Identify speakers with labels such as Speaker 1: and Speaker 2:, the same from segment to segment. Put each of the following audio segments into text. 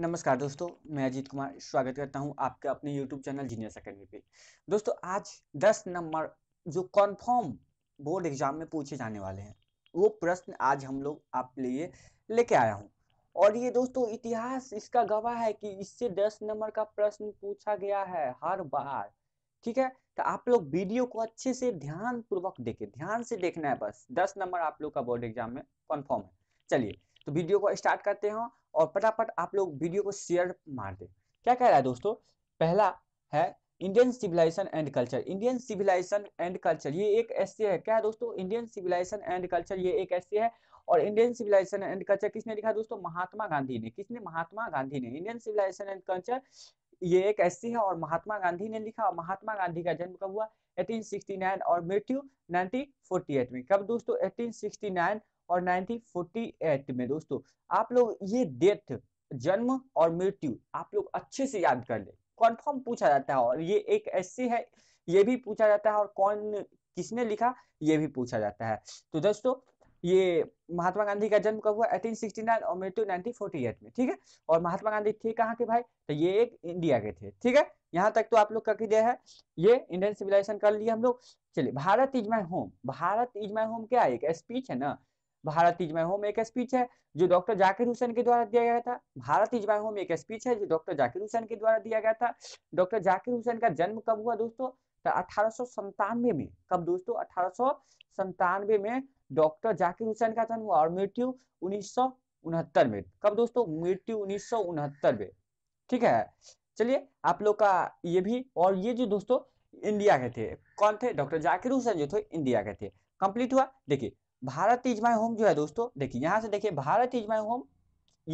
Speaker 1: नमस्कार दोस्तों मैं अजीत कुमार स्वागत करता हूं आपके अपने YouTube चैनल जीनियस अकेडमी पे दोस्तों आज 10 नंबर जो कॉन्फर्म बोर्ड एग्जाम में पूछे जाने वाले हैं वो प्रश्न आज हम लोग आप लिए लेके आया हूं और ये दोस्तों इतिहास इसका गवाह है कि इससे 10 नंबर का प्रश्न पूछा गया है हर बार ठीक है तो आप लोग वीडियो को अच्छे से ध्यान पूर्वक देखे ध्यान से देखना है बस दस नंबर आप लोग का बोर्ड एग्जाम में कन्फर्म है चलिए तो वीडियो को स्टार्ट करते हैं और फटाफट आप लोग वीडियो को शेयर मार दें क्या कह रहा है दोस्तों पहला है Indian civilisation and culture Indian civilisation and culture ये एक ऐसे है क्या है दोस्तों इंडियन सिविलाइजेशन एंड कल्चर ये एक ऐसे है और इंडियन सिविलाइजेशन एंड कल्चर किसने लिखा दोस्तों महात्मा गांधी ने किसने महात्मा गांधी ने इंडियन सिविलाइजेशन एंड कल्चर ये एक ऐसी है और महात्मा गांधी ने लिखा और महात्मा गांधी का जन्म कब हुआ 1869 और मृत्यु 1948 में कब दोस्तों 1869 और 1948 में दोस्तों आप लोग ये डेथ जन्म और मृत्यु आप लोग अच्छे से याद कर ले कॉन्फर्म पूछा जाता है और ये एक ऐसी है ये भी पूछा जाता है और कौन किसने लिखा ये भी पूछा जाता है तो दोस्तों ये महात्मा गांधी का जन्म कब हुआ 1869 और मृत्यु 1948 में ठीक है और महात्मा गांधी थे कहाँ के भाई तो ये एक इंडिया के थे ठीक है यहाँ तक तो आप लोग का क्लियर है ये इंडियन सिविलाइजेशन कर लिए हम लोग चलिए Bharat is my home Bharat is my home क्या एक स्पीच है ना भारत इज माई होम एक स्पीच है जो डॉक्टर जाकिर हुसैन के द्वारा दिया गया था भारत इज माई होम एक स्पीच है जो डॉक्टर जाकिर हुसैन के द्वारा दिया गया था डॉक्टर जाकिर हुसैन का जन्म कब हुआ दोस्तों तो अठारह में कब दोस्तों अठारह में डॉक्टर जाकिर हुसैन का जन्म हुआ और मृत्यु उन्नीस में कब दोस्तों मृत्यु उन्नीस में ठीक है चलिए आप लोग का ये भी और ये जो दोस्तों इंडिया के थे कौन थे डॉक्टर जाकिर हुसैन जो थे इंडिया के थे कंप्लीट हुआ देखिए भारत इज माई होम जो है दोस्तों देखिए यहाँ से देखिए भारत इज माई होम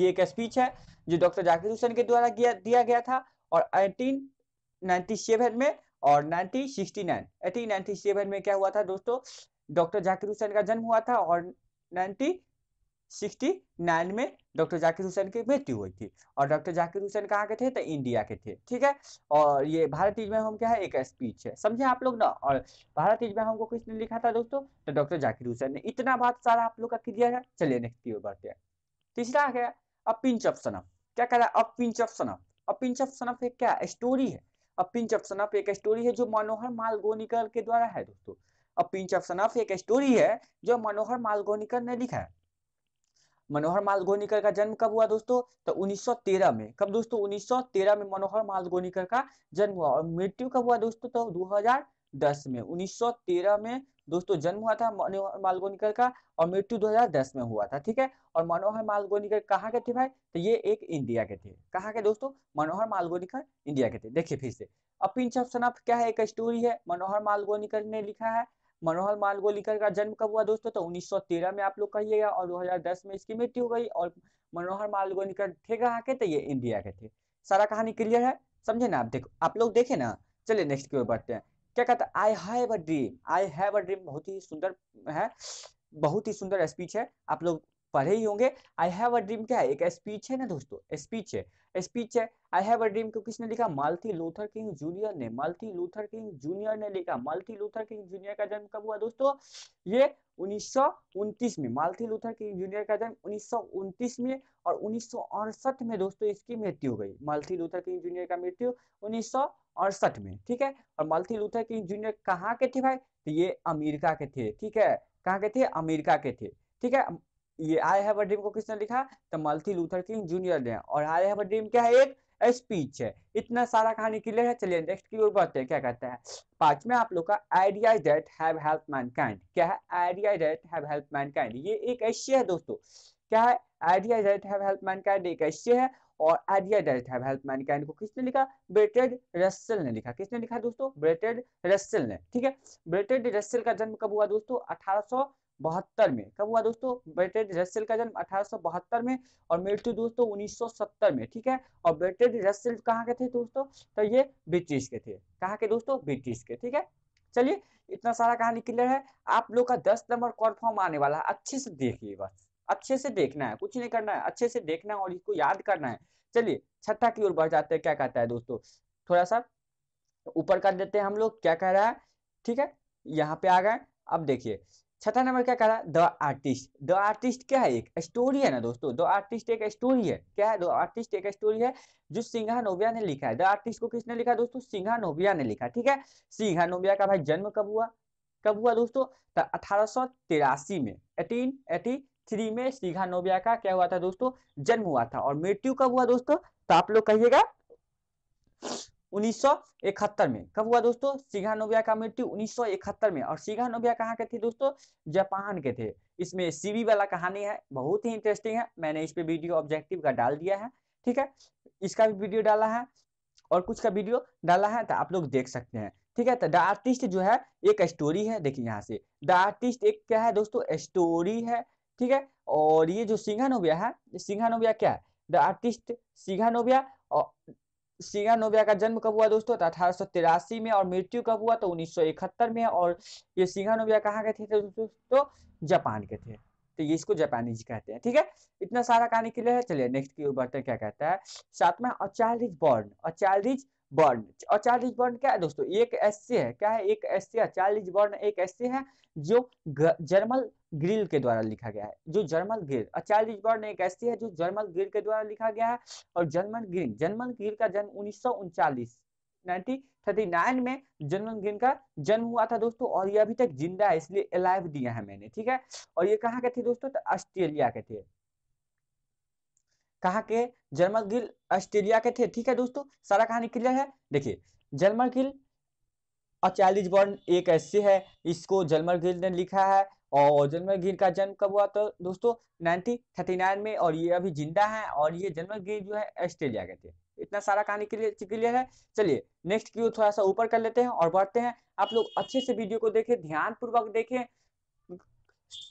Speaker 1: ये एक स्पीच है जो डॉक्टर जाकिर हुसैन के द्वारा दिया गया था और एटीन नाइनटी सेवन में और nineteen sixty nine ninety seven में क्या हुआ था दोस्तों डॉक्टर जाकिर हुसैन का जन्म हुआ था और नाइनटीन 69 में डॉक्टर जाकिर हुसैन की मृत्यु हुई थी और डॉक्टर जाकिर हुसैन कहाँ के थे तो इंडिया के थे ठीक है और ये भारत में हम क्या है एक स्पीच है समझे आप लोग ना और भारत में हमको किसने लिखा था दोस्तों तो डॉक्टर जाकिर हुसैन ने इतना बात सारा आप लोग का क्लियर है चलिए नेक्स्ट की ओर बढ़ते हैं तीसरा आ गया अब पिंच ऑफ सनफ क्या कह रहा है अब पिंच ऑफ सनफ अब पिंच ऑफ सनफ एक क्या स्टोरी है अब पिंच ऑफ सनफ एक स्टोरी है जो मनोहर मालगोनिकर के द्वारा है दोस्तों अब पिंच ऑफ सनफ एक स्टोरी है जो मनोहर मालगोनिकर ने लिखा है मनोहर मालगोनीकर का जन्म कब हुआ दोस्तों तो 1913 में कब दोस्तों 1913 में मनोहर मालगोनीकर का जन्म हुआ और मृत्यु कब हुआ दोस्तों तो 2010 में 1913 में दोस्तों जन्म हुआ था मनोहर मालगोनीकर का और मृत्यु 2010 में हुआ था ठीक है और मनोहर मालगोनीकर कहाँ के थे भाई तो ये एक इंडिया के थे कहाँ के दोस्तों मनोहर मालगोनीकर इंडिया के थे देखिए फिर से अब ऑफ क्या है एक स्टोरी है मनोहर मालगोनीकर ने लिखा है मनोहर मालगोलीकर का जन्म कब हुआ दोस्तों तो 1913 में आप लोग कहिएगा और 2010 में इसकी मृत्यु हो गई और मनोहर मालगोलीकर थे कहाँ के तो ये इंडिया के थे सारा कहानी क्लियर है समझे ना आप देखो आप लोग देखे ना चलिए नेक्स्ट की ओर बढ़ते हैं क्या कहता है I have a dream I have a dream बहुत ही सुंदर है बहुत ही सुंदर स्पीच है आप लोग पढ़े ही होंगे आई हैव अ ड्रीम क्या है एक स्पीच है ना दोस्तों स्पीच है स्पीच है आई हैव अ ड्रीम को किसने लिखा मालती लूथर किंग जूनियर ने मालती लूथर किंग जूनियर ने लिखा मालती लूथर किंग जूनियर का जन्म कब हुआ दोस्तों ये उन्नीस में मालती लूथर किंग जूनियर का जन्म उन्नीस में और उन्नीस में दोस्तों इसकी मृत्यु हो गई मालती लूथर किंग जूनियर का मृत्यु उन्नीस में ठीक है और मालती लूथर किंग जूनियर कहाँ के थे भाई तो ये अमेरिका के थे ठीक है कहाँ के थे अमेरिका के थे ठीक है ये आई हैव अ ड्रीम को किसने लिखा तो मल्थी लूथर किंग जूनियर ने और आई हैव अ ड्रीम क्या है एक स्पीच है इतना सारा कहानी क्लियर है चलिए नेक्स्ट की ओर बढ़ते हैं क्या कहते हैं पांच में आप लोग का ideas that have help mankind क्या है ideas that have help mankind ये एक ऐसे है दोस्तों क्या है ideas that have help mankind एक ऐसे है और idea that have help mankind को किसने लिखा ब्रेटेड रस्सल ने लिखा किसने लिखा दोस्तों ब्रेटेड रस्सल ने ठीक है ब्रेटेड रस्सल का जन्म कब हुआ दोस्तों अठारह बहत्तर में कब हुआ दोस्तों बेटेड रसेल का जन्म अठारह में और मृत्यु दोस्तों 1970 में ठीक है और बेटेड रसेल कहाँ के थे दोस्तों तो ये ब्रिटिश के थे कहाँ के दोस्तों ब्रिटिश के ठीक है चलिए इतना सारा कहानी क्लियर है आप लोग का दस नंबर कॉन्फर्म आने वाला है अच्छे से देखिए बस अच्छे से देखना है कुछ नहीं करना है अच्छे से देखना है और इसको याद करना है चलिए छठा की ओर बढ़ जाते हैं क्या कहता है दोस्तों थोड़ा सा ऊपर कर देते हैं हम लोग क्या कह रहा है ठीक है यहाँ पे आ गए अब देखिए छठा नंबर क्या कह रहा है द आर्टिस्ट द आर्टिस्ट क्या है एक स्टोरी है ना दोस्तों द आर्टिस्ट एक स्टोरी है क्या है द आर्टिस्ट एक स्टोरी है जो सिंघा नोबिया ने लिखा है द आर्टिस्ट को किसने लिखा दोस्तों सिंघा नोबिया ने लिखा ठीक है सिंघा नोबिया का भाई जन्म कब हुआ कब हुआ दोस्तों अठारह में एटीन एटी थ्री में सिंघा नोबिया का क्या हुआ था दोस्तों जन्म हुआ था और मृत्यु कब हुआ दोस्तों तो आप लोग कहिएगा 1971 में कब हुआ दोस्तों सीघा नोबिया का मृत्यु 1971 में और सीघा नोबिया कहाँ के थे दोस्तों जापान के थे इसमें सीवी वाला कहानी है बहुत ही इंटरेस्टिंग है मैंने इस पे वीडियो ऑब्जेक्टिव का डाल दिया है ठीक है इसका भी वीडियो डाला है और कुछ का वीडियो डाला है तो आप लोग देख सकते हैं ठीक है तो द आर्टिस्ट जो है एक स्टोरी है देखिए यहाँ से द आर्टिस्ट एक क्या है दोस्तों स्टोरी है ठीक है और ये जो सिंघानोबिया है सिंघानोबिया क्या है द आर्टिस्ट सिंघानोबिया सीगा नोबिया का जन्म कब हुआ दोस्तों तो सौ अठारह में और मृत्यु कब हुआ तो इकहत्तर में और ये सीगा नोबिया कहाँ के थे तो दोस्तों तो जापान के थे तो ये इसको जापानीज कहते हैं ठीक है इतना सारा कहानी लिए है चलिए नेक्स्ट की ओर बढ़ते क्या कहता है सातवा अ बॉर्न अ बॉर्न और चार्ल्स क्या है दोस्तों एक ऐसे है क्या है एक ऐसे है चार्ल्स एक ऐसे है जो जर्मल ग्रिल के द्वारा लिखा गया है जो जर्मल ग्रिल और चार्ल्स एक ऐसी है जो जर्मल ग्रिल के द्वारा लिखा गया है और जर्मन ग्रिल जर्मन ग्रिल का जन्म उन्नीस 1939 में जनरल ग्रीन का जन्म हुआ था दोस्तों और ये अभी तक जिंदा है इसलिए अलाइव दिया है मैंने ठीक है और ये कहा के थे दोस्तों तो ऑस्ट्रेलिया के थे कहा के जर्मल गिल ऑस्ट्रेलिया के थे ठीक है दोस्तों सारा कहानी क्लियर है देखिए जर्मल गिल अचालीस बॉर्न एक ऐसे है इसको जलमर गिल ने लिखा है और जलमर गिल का जन्म कब हुआ तो दोस्तों नाइनटीन में और ये अभी जिंदा है और ये जलमर गिल जो है ऑस्ट्रेलिया के थे इतना सारा कहानी क्लियर है चलिए नेक्स्ट की थोड़ा सा ऊपर कर लेते हैं और बढ़ते हैं आप लोग अच्छे से वीडियो को देखें ध्यानपूर्वक देखें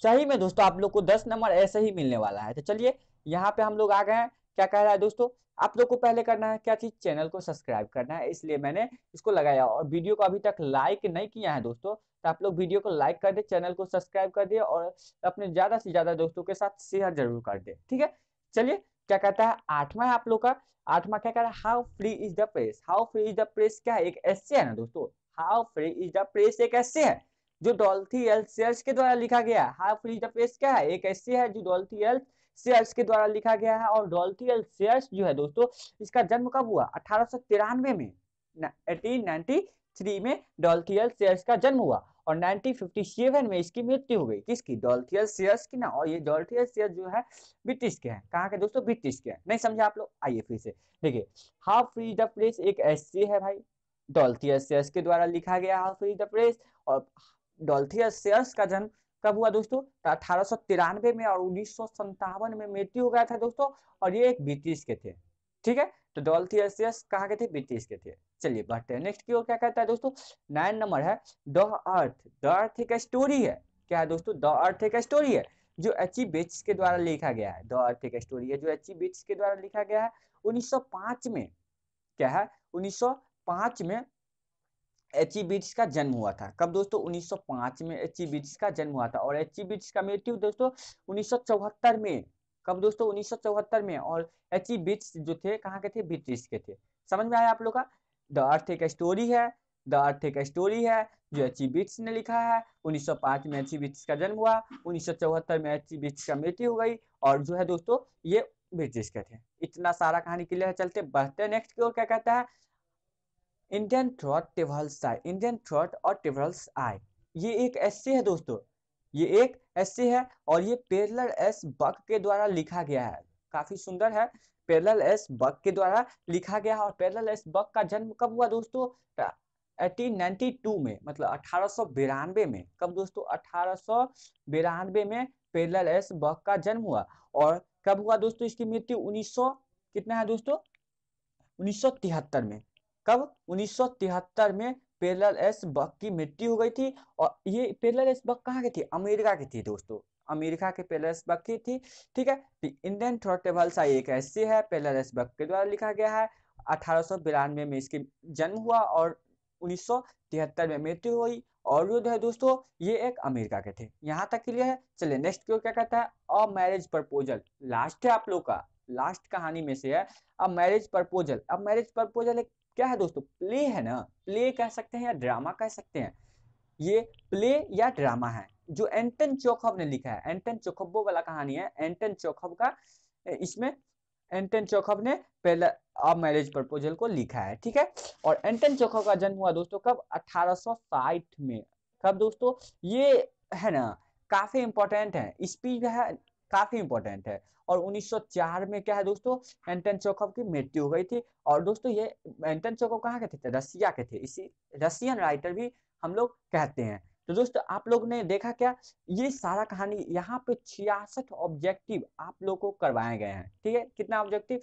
Speaker 1: सही में दोस्तों आप लोग को दस नंबर ऐसे ही मिलने वाला है तो चलिए यहाँ पे हम लोग आ गए हैं क्या कह रहा है दोस्तों आप लोग को पहले करना है क्या चीज चैनल को सब्सक्राइब करना है इसलिए मैंने इसको लगाया और वीडियो को अभी तक लाइक नहीं किया है दोस्तों तो आप लोग वीडियो को लाइक कर दे चैनल को सब्सक्राइब कर दे और अपने ज्यादा से ज्यादा दोस्तों के साथ शेयर जरूर कर दे ठीक है चलिए क्या कहता है आठवा है आप लोग का आठवा क्या कह रहा है how free is the press how free is the press क्या है एक ऐसे है ना दोस्तों how free is the press एक ऐसे है जो डॉल्थी एल सेल्स के द्वारा लिखा गया है हाफ इंटरफेस क्या है एक ऐसे है जो डॉल्थी एल सेल्स के द्वारा लिखा गया है और डॉल्थी एल सेल्स जो है दोस्तों इसका जन्म कब हुआ अठारह में एटीन थ्री में डॉल्थियल सेयर्स का जन्म हुआ और 1957 में इसकी मृत्यु हो गई किसकी डॉल्थियल सेयर्स की ना और ये डॉल्थियल सेयर जो है ब्रिटिश के हैं कहाँ के दोस्तों ब्रिटिश के हैं नहीं समझे आप लोग आइए फिर से देखिए हाफ फ्री द प्रेस एक ऐसे है भाई डॉल्थियल सेयर्स के द्वारा लिखा गया हाफ फ्री द प्रेस और डॉल्थियस सेयर्स का जन्म कब हुआ दोस्तों तो अठारह में और उन्नीस में मृत्यु हो गया था दोस्तों और ये एक ब्रिटिश के थे ठीक है तो डॉल्थियस सेयर्स कहाँ के थे ब्रिटिश के थे चलिए बढ़ते हैं नेक्स्ट की ओर क्या कहता है दोस्तों नाइन नंबर है द अर्थ द अर्थ एक स्टोरी है क्या है दोस्तों द अर्थ एक स्टोरी है जो एच ई बिट्स के द्वारा लिखा गया है द अर्थ एक स्टोरी है जो एच ई बिट्स के द्वारा लिखा गया है 1905 में क्या है 1905 में एच बीट्स e का जन्म हुआ था कब दोस्तों 1905 में एच बीट्स e का जन्म हुआ था और एच बीट्स e का मृत्यु दोस्तों उन्नीस में कब दोस्तों उन्नीस में और एच बीट्स जो थे कहाँ के थे ब्रिटिश के थे समझ में आया आप लोग का द अर्थ एक स्टोरी है द अर्थ एक स्टोरी है जो एच बिट्स ने लिखा है 1905 में एच बिट्स का जन्म हुआ 1974 में एच बिट्स का मृत्यु हो गई और जो है दोस्तों ये ब्रिटिश के थे इतना सारा कहानी क्लियर है चलते बढ़ते नेक्स्ट की ओर क्या कहता है Indian throat travels I Indian throat और टेवल्स आई ये एक ऐसे है दोस्तों ये एक ऐसे है और ये पेरलर एस बक के द्वारा लिखा गया है काफी सुंदर है पेरल एस बक के द्वारा लिखा गया है और पेरल एस बक का जन्म कब हुआ दोस्तों 1892 में मतलब अठारह में कब दोस्तों अठारह में पेरल एस बक का जन्म हुआ और कब हुआ दोस्तों इसकी मृत्यु 1900 कितना है दोस्तों 1973 में कब उन्नीस में पेरल एस बक की मृत्यु हो गई थी और ये पेरल एस बक कहाँ की थी अमेरिका की थी दोस्तों अमेरिका के एस बक की थी ठीक है इंडियन थ्रोटेबल्सा एक ऐसी है एस बक के द्वारा लिखा गया है अठारह में इसकी जन्म हुआ और उन्नीस में मृत्यु हुई और जो है दोस्तों ये एक अमेरिका के थे यहाँ तक क्लियर है चलिए नेक्स्ट क्यों क्या कहता है अ मैरिज प्रपोजल लास्ट है आप लोग का लास्ट कहानी में से है अब मैरिज प्रपोजल अब मैरिज प्रपोजल एक क्या है दोस्तों प्ले है ना प्ले कह सकते हैं या ड्रामा कह सकते हैं ये प्ले या ड्रामा है जो एंटन चोखब ने लिखा है एंटन चोखबो वाला कहानी है एंटन चोखब का इसमें एंटन चोखब ने पहले अब मैरिज प्रपोजल को लिखा है ठीक है और एंटन चोखब का जन्म हुआ दोस्तों कब अठारह में कब दोस्तों ये है ना काफी इंपॉर्टेंट है स्पीच है काफी इंपॉर्टेंट है और 1904 में क्या है दोस्तों एंटन चोखव की मृत्यु हो गई थी और दोस्तों ये एंटन चोखव कहाँ के थे रसिया के थे इसी रसियन राइटर भी हम लोग कहते हैं तो दोस्तों आप लोग ने देखा क्या ये सारा कहानी यहाँ पे छियासठ ऑब्जेक्टिव आप लोग को करवाए गए हैं ठीक है कितना ऑब्जेक्टिव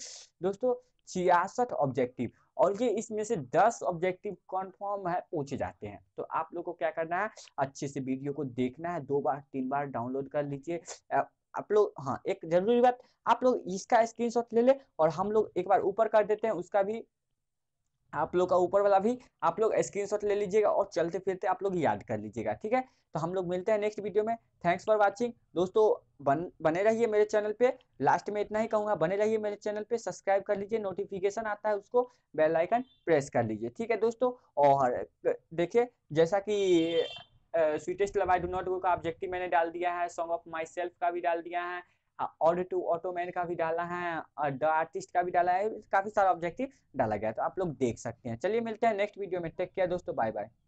Speaker 1: दोस्तों छियासठ ऑब्जेक्टिव और ये इसमें से 10 ऑब्जेक्टिव कॉन्फर्म है पूछे जाते हैं तो आप लोग को क्या करना है अच्छे से वीडियो को देखना है दो बार तीन बार डाउनलोड कर लीजिए आप लोग हाँ एक जरूरी बात आप लोग इसका स्क्रीनशॉट ले ले और हम लोग एक बार ऊपर कर देते हैं उसका भी आप लोग का ऊपर वाला भी आप लोग स्क्रीनशॉट ले लीजिएगा और चलते फिरते आप लोग याद कर लीजिएगा ठीक है तो हम लोग मिलते हैं नेक्स्ट वीडियो में थैंक्स फॉर वाचिंग दोस्तों बन बने रहिए मेरे चैनल पे लास्ट में इतना ही कहूँगा बने रहिए मेरे चैनल पे सब्सक्राइब कर लीजिए नोटिफिकेशन आता है उसको बेल आइकन प्रेस कर लीजिए ठीक है दोस्तों और देखिए जैसा कि sweetest love I do not go का ऑब्जेक्टिव मैंने डाल दिया है सॉन्ग ऑफ माई सेल्फ का भी डाल दिया है ऑर्डर टू ऑटोमैन का भी डाला है द आर्टिस्ट का भी डाला है काफी सारा ऑब्जेक्टिव डाला गया तो आप लोग देख सकते हैं चलिए मिलते हैं नेक्स्ट वीडियो में टेक केयर दोस्तों बाय बाय